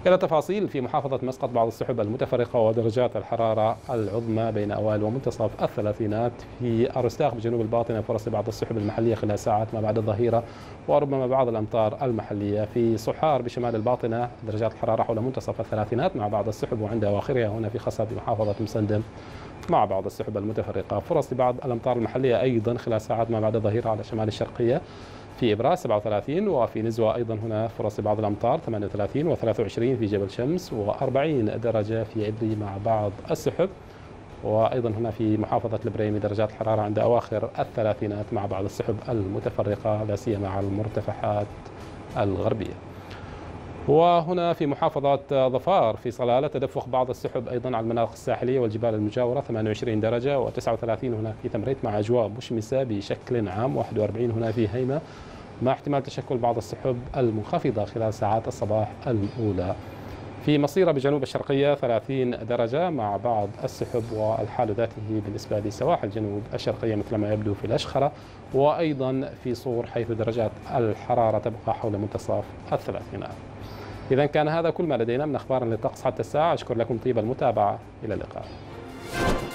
إلى تفاصيل في محافظة مسقط بعض السحب المتفرقة ودرجات الحرارة العظمى بين أوائل ومنتصف الثلاثينات في أرستاخ بجنوب الباطنة فرص بعض السحب المحلية خلال ساعات ما بعد الظهيرة وربما بعض الأمطار المحلية في صحار بشمال الباطنة درجات الحرارة حول منتصف الثلاثينات مع بعض السحب وعند أواخرها هنا في خصب بمحافظة مسندم مع بعض السحب المتفرقة فرص لبعض الأمطار المحلية أيضا خلال ساعات ما بعد الظهيرة على شمال الشرقية في إبراز 37 وفي نزوة أيضا هنا فرص بعض الأمطار 38 و23 في جبل شمس و40 درجة في إبري مع بعض السحب وأيضا هنا في محافظة البريمي درجات الحرارة عند أواخر الثلاثينات مع بعض السحب المتفرقة لا سيما على المرتفعات الغربية وهنا في محافظة ظفار في صلالة تدفق بعض السحب أيضا على المناطق الساحلية والجبال المجاورة 28 درجة و39 هنا في تمريت مع أجواء مشمسة بشكل عام 41 هنا في هيمة مع احتمال تشكل بعض السحب المنخفضة خلال ساعات الصباح الأولى في مصيرة بجنوب الشرقية 30 درجة مع بعض السحب والحال ذاته بالنسبة لسواحل جنوب الشرقية مثل ما يبدو في الأشخرة وأيضا في صور حيث درجات الحرارة تبقى حول منتصف الثلاثينات إذا كان هذا كل ما لدينا من أخبار للطقس حتى الساعة أشكر لكم طيب المتابعة إلى اللقاء